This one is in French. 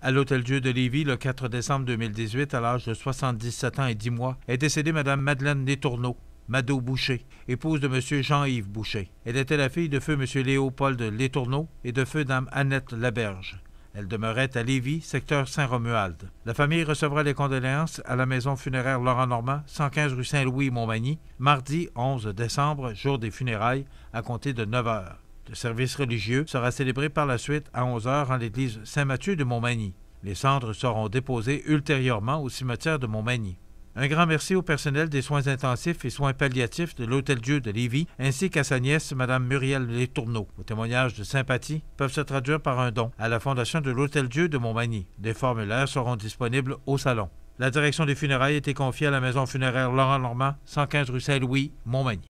À l'Hôtel Dieu de Lévis, le 4 décembre 2018, à l'âge de 77 ans et 10 mois, est décédée Mme Madeleine Létourneau, Mado Boucher, épouse de M. Jean-Yves Boucher. Elle était la fille de feu M. Léopold Létourneau et de feu Dame Annette Laberge. Elle demeurait à Lévis, secteur Saint-Romuald. La famille recevra les condoléances à la maison funéraire Laurent Normand, 115 rue Saint-Louis, Montmagny, mardi 11 décembre, jour des funérailles, à compter de 9 heures. Le service religieux sera célébré par la suite à 11 heures en l'église Saint-Mathieu de Montmagny. Les cendres seront déposées ultérieurement au cimetière de Montmagny. Un grand merci au personnel des soins intensifs et soins palliatifs de l'Hôtel-Dieu de Lévis, ainsi qu'à sa nièce, Mme Muriel Letourneau. Vos témoignages de sympathie peuvent se traduire par un don à la Fondation de l'Hôtel-Dieu de Montmagny. Des formulaires seront disponibles au salon. La direction des funérailles a été confiée à la maison funéraire Laurent Normand, 115 rue Saint-Louis, Montmagny.